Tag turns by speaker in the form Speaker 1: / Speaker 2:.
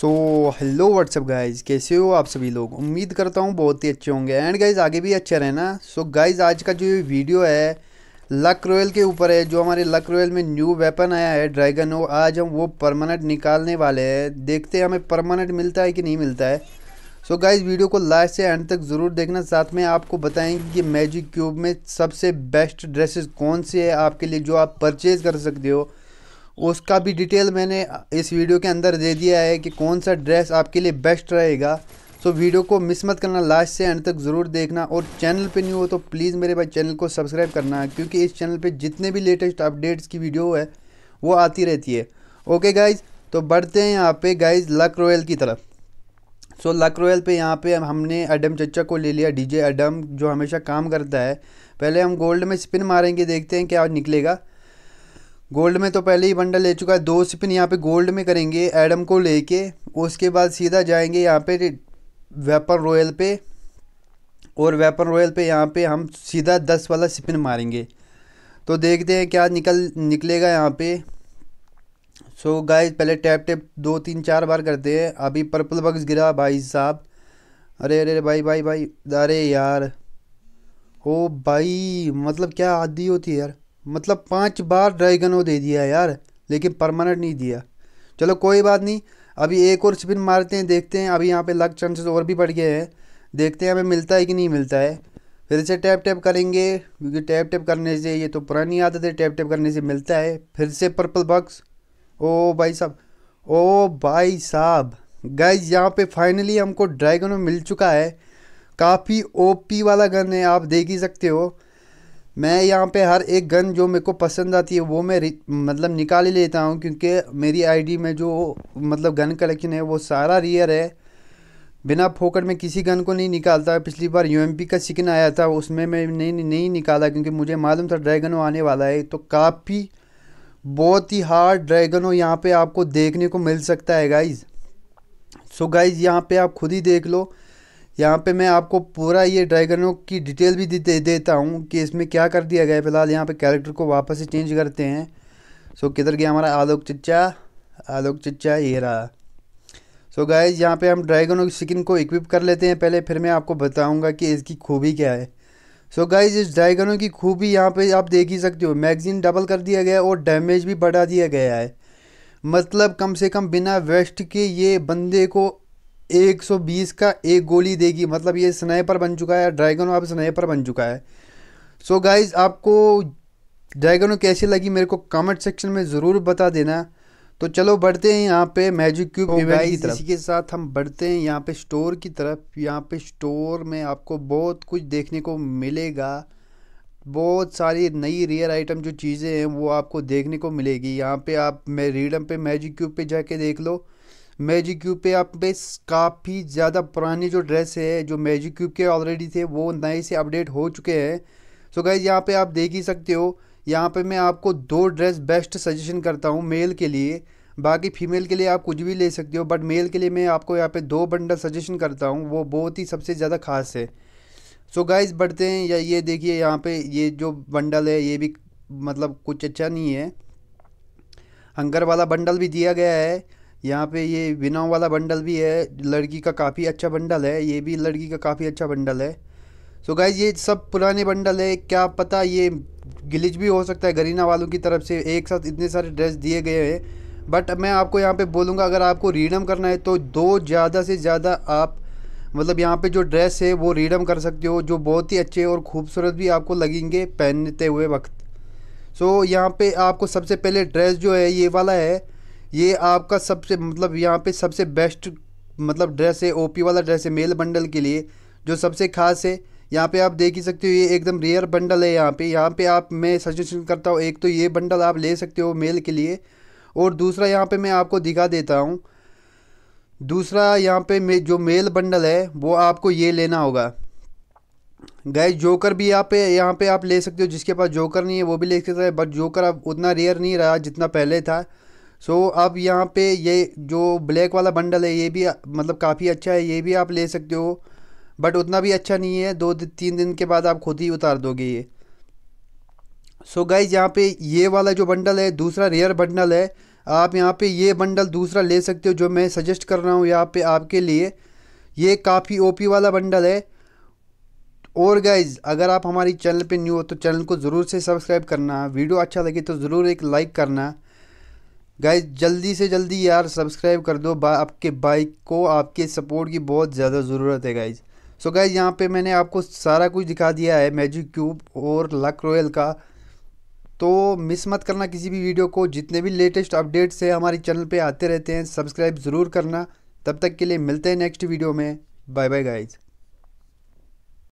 Speaker 1: so hello what's up guys कैसे हो आप सभी लोग उम्मीद करता हूँ बहुत ही अच्छे होंगे एंड गाइज आगे भी अच्छे रहना सो so, गाइज आज का जो वीडियो है लक रॉयल के ऊपर है जो हमारे लक रॉयल में न्यू वेपन आया है ड्रैगन वो आज हम वो परमानेंट निकालने वाले हैं देखते हैं हमें परमानेंट मिलता है कि नहीं मिलता है सो so, गाइज वीडियो को लास्ट से एंड तक ज़रूर देखना साथ में आपको बताएंगे कि मैजिक क्यूब में सबसे बेस्ट ड्रेसेस कौन से है आपके लिए जो आप परचेज़ कर सकते हो उसका भी डिटेल मैंने इस वीडियो के अंदर दे दिया है कि कौन सा ड्रेस आपके लिए बेस्ट रहेगा सो so, वीडियो को मिस मत करना लास्ट से एंड तक ज़रूर देखना और चैनल पे नहीं हो तो प्लीज़ मेरे भाई चैनल को सब्सक्राइब करना क्योंकि इस चैनल पे जितने भी लेटेस्ट अपडेट्स की वीडियो है वो आती रहती है ओके गाइज तो बढ़ते हैं यहाँ पे गाइज लक रॉयल की तरफ सो so, लक रॉयल पे यहाँ पे हमने अडम चच्चा को ले लिया डी अडम जो हमेशा काम करता है पहले हम गोल्ड में स्पिन मारेंगे देखते हैं क्या निकलेगा गोल्ड में तो पहले ही बंडल ले चुका है दो स्पिन यहाँ पे गोल्ड में करेंगे एडम को लेके उसके बाद सीधा जाएंगे यहाँ पे वेपन रॉयल पे और वेपन रॉयल पे यहाँ पे हम सीधा दस वाला स्पिन मारेंगे तो देखते हैं क्या निकल निकलेगा यहाँ पे सो so गाइस पहले टैप टैप दो तीन चार बार करते हैं अभी पर्पल बग्स गिरा भाई साहब अरे अरे भाई भाई भाई अरे यार ओ भाई मतलब क्या आदि होती है यार मतलब पाँच बार ड्रैगनो दे दिया यार लेकिन परमानेंट नहीं दिया चलो कोई बात नहीं अभी एक और स्पिन मारते हैं देखते हैं अभी यहाँ पे लक चांसेस और भी बढ़ गए हैं देखते हैं हमें मिलता है कि नहीं मिलता है फिर से टैप टैप करेंगे क्योंकि टैप टैप करने से ये तो पुरानी आदत है टैप टैप करने से मिलता है फिर से पर्पल बक्स ओ भाई साहब ओ भाई साहब गाइज यहाँ पे फाइनली हमको ड्रैगन मिल चुका है काफ़ी ओपी वाला गन है आप देख ही सकते हो मैं यहाँ पे हर एक गन जो मेरे को पसंद आती है वो मैं मतलब निकाल ही लेता हूँ क्योंकि मेरी आईडी में जो मतलब गन कलेक्शन है वो सारा रियर है बिना फोकट में किसी गन को नहीं निकालता पिछली बार यूएमपी का सिकन आया था उसमें मैं नहीं नहीं निकाला क्योंकि मुझे मालूम था ड्रैगन आने वाला है तो काफ़ी बहुत ही हार्ड ड्रैगन यहाँ पर आपको देखने को मिल सकता है गाइज़ सो गाइज़ यहाँ पर आप खुद ही देख लो यहाँ पे मैं आपको पूरा ये ड्रैगनों की डिटेल भी दे देता हूँ कि इसमें क्या कर दिया गया है फिलहाल यहाँ पे कैरेक्टर को वापस से चेंज करते हैं सो किधर गया हमारा आलोक चच्चा आलोक चच्चा ये रहा सो गाइज यहाँ पे हम ड्रैगनों की स्किन को इक्विप कर लेते हैं पहले फिर मैं आपको बताऊँगा कि इसकी खूबी क्या है सो so गाइज इस ड्रैगनों की खूबी यहाँ पे आप देख ही सकते हो मैगजीन डबल कर दिया गया है और डैमेज भी बढ़ा दिया गया है मतलब कम से कम बिना वेस्ट के ये बंदे को 120 का एक गोली देगी मतलब ये स्नाइपर बन चुका है ड्रैगन अब स्नाइपर बन चुका है सो so गाइज आपको ड्रैगन कैसी लगी मेरे को कमेंट सेक्शन में ज़रूर बता देना तो चलो बढ़ते हैं यहाँ पे मैजिक क्यूब तो इवेंट की तरफ इसी के साथ हम बढ़ते हैं यहाँ पे स्टोर की तरफ यहाँ पे स्टोर में आपको बहुत कुछ देखने को मिलेगा बहुत सारी नई रेयर आइटम जो चीज़ें हैं वो आपको देखने को मिलेगी यहाँ पे आप मैं रीडम पे मैजिक क्यूब पे जाके देख लो मैजिक क्यूब पे आप पे काफ़ी ज़्यादा पुराने जो ड्रेस है जो मैजिक क्यूब के ऑलरेडी थे वो नए से अपडेट हो चुके हैं सो गाइज यहाँ पे आप देख ही सकते हो यहाँ पे मैं आपको दो ड्रेस बेस्ट सजेशन करता हूँ मेल के लिए बाकी फीमेल के लिए आप कुछ भी ले सकते हो बट मेल के लिए मैं आपको यहाँ पे दो बंडल सजेशन करता हूँ वो बहुत ही सबसे ज़्यादा खास है सो so गाइज बढ़ते हैं या ये देखिए यहाँ पे ये जो बंडल है ये भी मतलब कुछ अच्छा नहीं है हंगर वाला बंडल भी दिया गया है यहाँ पे ये विनाओ वाला बंडल भी है लड़की का काफ़ी अच्छा बंडल है ये भी लड़की का काफ़ी अच्छा बंडल है सो so गाइज ये सब पुराने बंडल है क्या पता ये गिलिच भी हो सकता है गरीना वालों की तरफ से एक साथ इतने सारे ड्रेस दिए गए हैं बट मैं आपको यहाँ पे बोलूँगा अगर आपको रीडम करना है तो दो ज़्यादा से ज़्यादा आप मतलब यहाँ पे जो ड्रेस है वो रीडम कर सकते हो जो बहुत ही अच्छे और खूबसूरत भी आपको लगेंगे पहनते हुए वक्त सो so, यहाँ पे आपको सबसे पहले ड्रेस जो है ये वाला है ये आपका सबसे मतलब यहाँ पे सबसे बेस्ट मतलब ड्रेस है ओपी वाला ड्रेस है मेल बंडल के लिए जो सबसे खास है यहाँ पे आप देख ही सकते हो ये एकदम रेयर बंडल है यहाँ पे यहाँ पे आप मैं सजेशन करता हूँ एक तो ये बंडल आप ले सकते हो मेल के लिए और दूसरा यहाँ पे मैं आपको दिखा देता हूँ दूसरा यहाँ पे मे, जो मेल बंडल है वो आपको ये लेना होगा गए जोकर भी यहाँ पे यहाँ पे आप ले सकते हो जिसके पास जोकर नहीं है वो भी ले सकते बट जोकर अब उतना रेयर नहीं रहा जितना पहले था सो so, अब यहाँ पे ये जो ब्लैक वाला बंडल है ये भी मतलब काफ़ी अच्छा है ये भी आप ले सकते हो बट उतना भी अच्छा नहीं है दो तीन दिन के बाद आप खुद ही उतार दोगे ये सो so, गाइज यहाँ पे ये वाला जो बंडल है दूसरा रेयर बंडल है आप यहाँ पे ये बंडल दूसरा ले सकते हो जो मैं सजेस्ट कर रहा हूँ यहाँ पे आपके लिए ये काफ़ी ओपी वाला बंडल है और गाइज अगर आप हमारी चैनल पे न्यू हो तो चैनल को ज़रूर से सब्सक्राइब करना वीडियो अच्छा लगे तो ज़रूर एक लाइक करना गाइज जल्दी से जल्दी यार सब्सक्राइब कर दो बा, आपके बाइक को आपके सपोर्ट की बहुत ज़्यादा ज़रूरत है गाइज सो गाइज यहाँ पे मैंने आपको सारा कुछ दिखा दिया है मैजिक क्यूब और लक रॉयल का तो मिस मत करना किसी भी वीडियो को जितने भी लेटेस्ट अपडेट्स है हमारे चैनल पे आते रहते हैं सब्सक्राइब ज़रूर करना तब तक के लिए मिलते हैं नेक्स्ट वीडियो में बाय बाय गाइज़